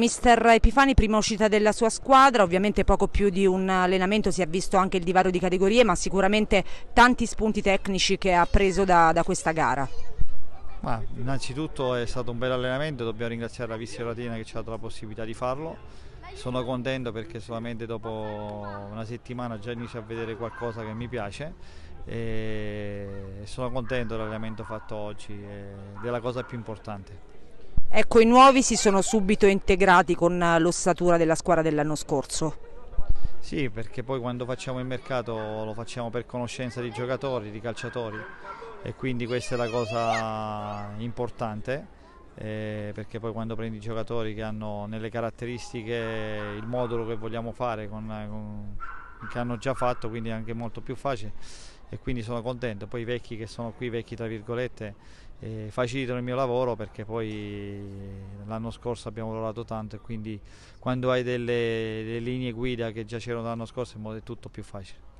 Mister Epifani, prima uscita della sua squadra, ovviamente poco più di un allenamento, si è visto anche il divario di categorie, ma sicuramente tanti spunti tecnici che ha preso da, da questa gara. Ma innanzitutto è stato un bel allenamento, dobbiamo ringraziare la Vissio Latina che ci ha dato la possibilità di farlo. Sono contento perché solamente dopo una settimana già inizio a vedere qualcosa che mi piace e sono contento dell'allenamento fatto oggi, è eh, la cosa più importante. Ecco, i nuovi si sono subito integrati con eh, l'ossatura della squadra dell'anno scorso. Sì, perché poi quando facciamo il mercato lo facciamo per conoscenza di giocatori, di calciatori e quindi questa è la cosa importante. Eh, perché poi quando prendi i giocatori che hanno nelle caratteristiche il modulo che vogliamo fare con, eh, con, che hanno già fatto quindi è anche molto più facile e quindi sono contento poi i vecchi che sono qui vecchi tra virgolette eh, facilitano il mio lavoro perché poi l'anno scorso abbiamo lavorato tanto e quindi quando hai delle, delle linee guida che già c'erano l'anno scorso è tutto più facile.